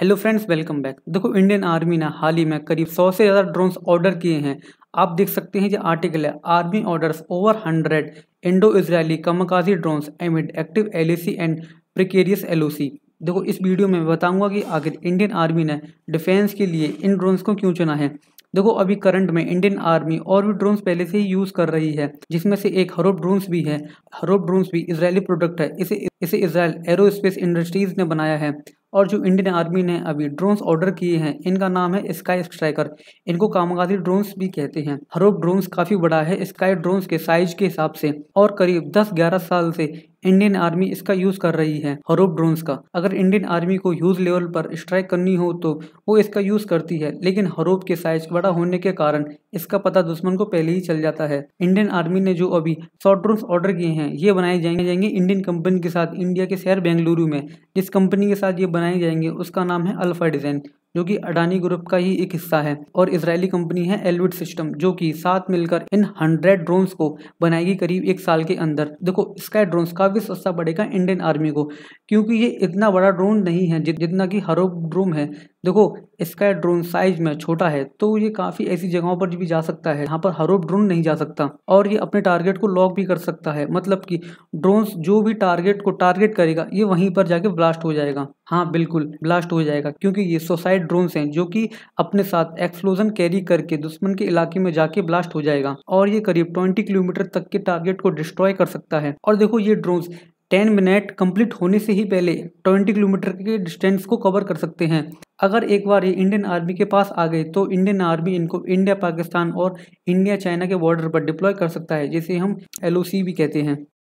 hello friends welcome back देखो Indian army ने हाल ही में करीब सौ से ज़्यादा ड्रोन्स ऑर्डर किए हैं आप देख सकते हैं जो आर्टिकल है army orders over hundred Indo Israeli kamikaze drones amid active L and precarious L देखो इस वीडियो में बताऊंगा कि आखिर इंडियन आर्मी ने डिफेंस के लिए इन ड्रोन्स को क्यों चुना है देखो अभी करंट में इंडियन आर्मी और भी ड्रोन्स पहले से ही यूज़ कर रही है जिसमें से एक हरोप ड्रोन्स भी है हरोप ड्रोन्स भी इसराइली प्रोडक्ट है इसे इसे इसराइल एरोस्पेस इंडस्ट्रीज ने बनाया है और जो इंडियन आर्मी ने अभी ड्रोन्स ऑर्डर किए हैं इनका नाम है स्काई स्ट्राइकर इनको कामकाजी ड्रोन्स भी कहते हैं हरोप ड्रोन्स काफ़ी बड़ा है स्काई ड्रोन्स के साइज के हिसाब से और करीब 10-11 साल से इंडियन आर्मी इसका यूज कर रही है हरोप ड्रोन्स का अगर इंडियन आर्मी को ह्यूज लेवल पर स्ट्राइक करनी हो तो वो इसका यूज करती है लेकिन हरोप के साइज बड़ा होने के कारण इसका पता दुश्मन को पहले ही चल जाता है इंडियन आर्मी ने जो अभी शॉर्ट ड्रोन्स ऑर्डर किए हैं ये बनाए जाएंगे जाएंगे इंडियन कंपनी के साथ इंडिया के शहर बेंगलुरु में जिस कंपनी के साथ ये बनाए जाएंगे उसका नाम है अल्फा डिजाइन जो कि अडानी ग्रुप का ही एक हिस्सा है और इसराइली कंपनी है एलविट सिस्टम जो कि साथ मिलकर इन हंड्रेड ड्रोन्स को बनाएगी करीब एक साल के अंदर देखो स्काई ड्रोन्स काफ़ी सस्ता पड़ेगा इंडियन आर्मी को क्योंकि ये इतना बड़ा ड्रोन नहीं है जितना कि हरोप ड्रोन है देखो इसका ड्रोन साइज में छोटा है तो ये काफ़ी ऐसी जगहों पर भी जा सकता है यहाँ पर हरोप ड्रोन नहीं जा सकता और ये अपने टारगेट को लॉक भी कर सकता है मतलब कि ड्रोन जो भी टारगेट को टारगेट करेगा ये वहीं पर जाके ब्लास्ट हो जाएगा हाँ बिल्कुल ब्लास्ट हो जाएगा क्योंकि ये सोसाइड ड्रोन हैं जो कि अपने साथ एक्सप्लोजन कैरी करके दुश्मन के इलाके में जाके ब्लास्ट हो जाएगा और ये करीब ट्वेंटी किलोमीटर तक के टारगेट को डिस्ट्रॉय कर सकता है और देखो ये ड्रोन टेन मिनट कंप्लीट होने से ही पहले ट्वेंटी किलोमीटर के डिस्टेंस को कवर कर सकते हैं अगर एक बार ये इंडियन आर्मी के पास आ गए तो इंडियन आर्मी इनको इंडिया पाकिस्तान और इंडिया चाइना के बॉर्डर पर डिप्लॉय कर सकता है जिसे हम एल भी कहते हैं